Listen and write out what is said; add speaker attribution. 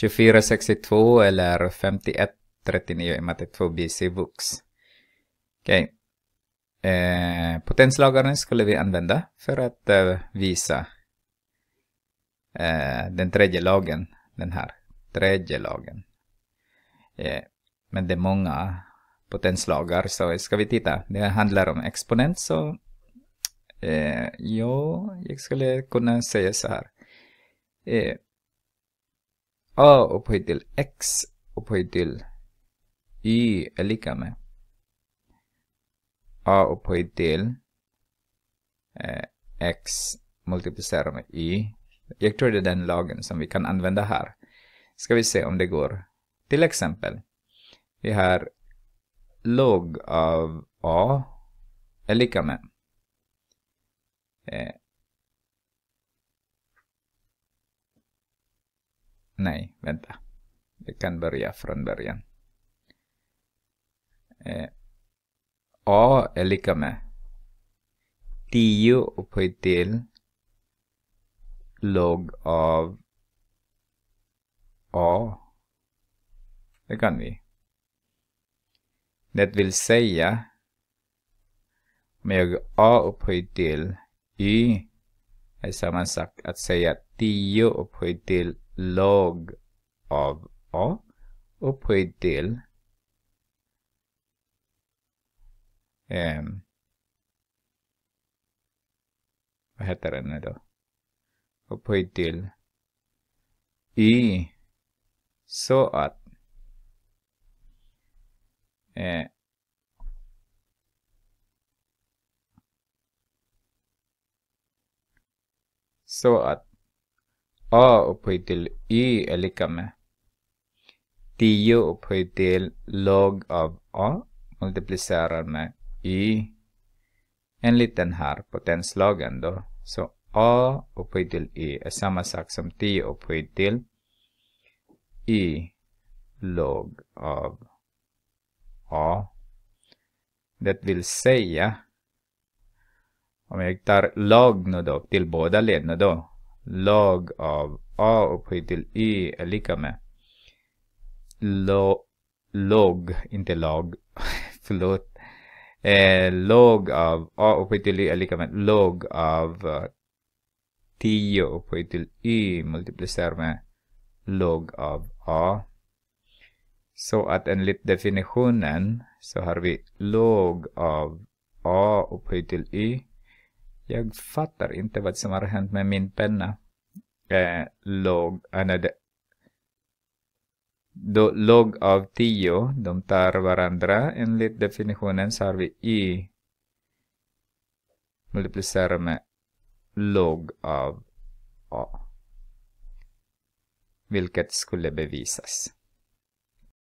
Speaker 1: 2462 eller 5139 i matte 2, bc Vux. Okay. Eh, potenslagarna skulle vi använda för att eh, visa eh, den tredje lagen. Den här tredje lagen. Eh, men det är många potenslagar så ska vi titta. Det handlar om exponent så eh, ja, jag skulle kunna säga så här. Eh, a upphöjt till x upphöjt till y är lika med a upphöjt till eh, x multiplicerat med y. Jag tror det är den lagen som vi kan använda här. Ska vi se om det går. Till exempel, vi har log av a är lika med eh, nej, vänta. Vi kan börja från början. Eh, A är lika med 10 upphöjt till log av A. Det kan vi. Det vill säga om jag A upphöjt till Y är samma sak att säga 10 upphöjt till log av a upphöjd till eh, vad heter den nu då? Upphöjd till i så att eh, så att a upphöjt till y är lika med 10 upphöjt till log av a multiplicerar med y enligt den här potenslagen då. Så a upphöjt till y är e samma sak som 10 upphöjt till y log av a. Det vill säga om jag tar log nu då till båda led nu då lag av a upphöjt till y är lika med Lo, log, inte lag, förlåt. Eh, log av a upphöjt till y är lika med log av 10 eh, upphöjt till y multiplicerat med log av a. Så att enligt definitionen så har vi log av a upphöjt till y jag fattar inte vad som har hänt med min penna. Eh, låg, äh, då, log av 10, de tar varandra. Enligt definitionen så har vi i. multiplicerar med log av a. Vilket skulle bevisas.